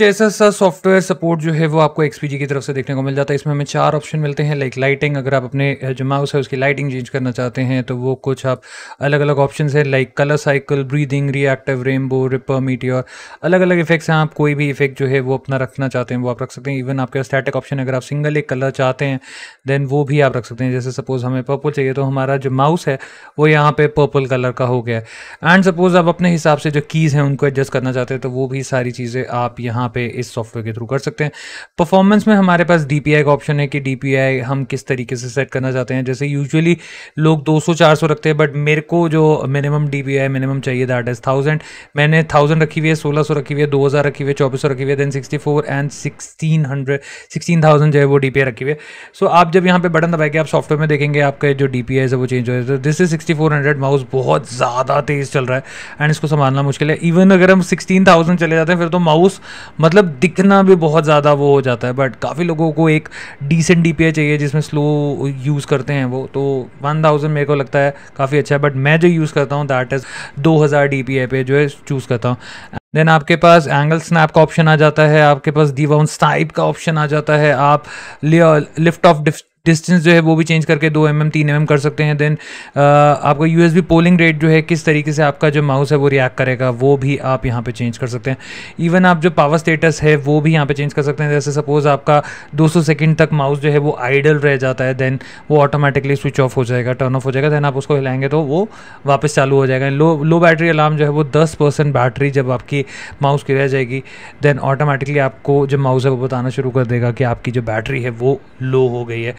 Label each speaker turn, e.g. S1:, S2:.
S1: जैसा सा software support जो है वो आपको एक्सपीजी की तरफ से देखने को मिल जाता है इसमें हमें चार ऑप्शन मिलते हैं लाइक लाइटिंग अगर आप अपने जो माउस है उसकी लाइटिंग चेंज करना चाहते हैं तो वो कुछ आप अलग अलग ऑप्शन है like colour cycle breathing reactive rainbow ripple meteor अलग अलग इफेक्ट्स हैं आप कोई भी इफेक्ट जो है वो अपना रखना चाहते हैं वो आप रख सकते हैं इवन आपके स्टैटिक ऑप्शन अगर आप सिंगल एक कलर चाहते हैं देन वो भी आप रख सकते हैं जैसे सपोज हमें पर्पल चाहिए तो हमारा जो माउस है वो यहाँ पे पर्पल कलर का हो गया एंड सपोज आप अपने हिसाब से जो कीज़ हैं उनको एडजस्ट करना चाहते हैं तो वो भी सारी चीज़ें आप यहाँ यहाँ पे इस सॉफ्टवेयर के थ्रू कर सकते हैं परफॉर्मेंस में हमारे पास डी का ऑप्शन है कि डी हम किस तरीके से सेट करना चाहते हैं जैसे यूजुअली लोग 200-400 रखते हैं बट मेरे को जो मिनिमम डी मिनिमम चाहिए दैट इज़ थाउजेंड मैंने थाउजेंड रखी हुई है सोलह सौ रखी हुई है दो हज़ार रखी हुई है चौबीस सौ रखी हुई है then sixty four and sixteen hundred sixteen thousand जो है वो डी रखी हुई है सो आप जब यहाँ पे बटन दबाएंगे आप सॉफ्टवेयर में देखेंगे आपका जो डी है वो चेंज हो जाए तो this is sixty four hundred mouse बहुत ज़्यादा तेज़ चल रहा है एंड इसको संभालना मुश्किल है इवन अगर हम सिक्सटीन थाउजेंड चले जाते हैं फिर तो माउस मतलब दिखना भी बहुत ज़्यादा वो हो जाता है बट काफ़ी लोगों को एक डिसेंट डी चाहिए जिसमें स्लो यूज़ करते हैं वो तो वन थाउजेंड मेरे को लगता है काफ़ी अच्छा है बट मैं जो यूज़ करता हूँ दैट इज़ दो हज़ार डी पी पे जो है चूज़ करता हूँ देन आपके पास एंगल स्नैप का ऑप्शन आ जाता है आपके पास दीवाउन स्नाइप का ऑप्शन आ जाता है आप लिफ्ट ऑफ डिस्टेंस जो है वो भी चेंज करके दो एम mm, एम तीन एम mm एम कर सकते हैं देन uh, आपका U S B polling rate जो है किस तरीके से आपका जो माउस है वो रिएक्ट करेगा वो भी आप यहाँ पे चेंज कर सकते हैं इवन आप जो पावर स्टेटस है वो भी यहाँ पे चेंज कर सकते हैं जैसे सपोज आपका 200 सेकेंड तक माउस जो है वो आइडल रह जाता है देन वो ऑटोमेटिकली स्विच ऑफ हो जाएगा टर्न ऑफ हो जाएगा देन आप उसको हिलाएंगे तो वो वापस चालू हो जाएगा लो लो बैटरी अलार्म जो है वो दस परसेंट बैटरी जब आपकी माउस की रह जाएगी देन ऑटोमेटिकली आपको जो माउस है वो बताना शुरू कर देगा कि आपकी जो बैटरी है वो लो हो गई है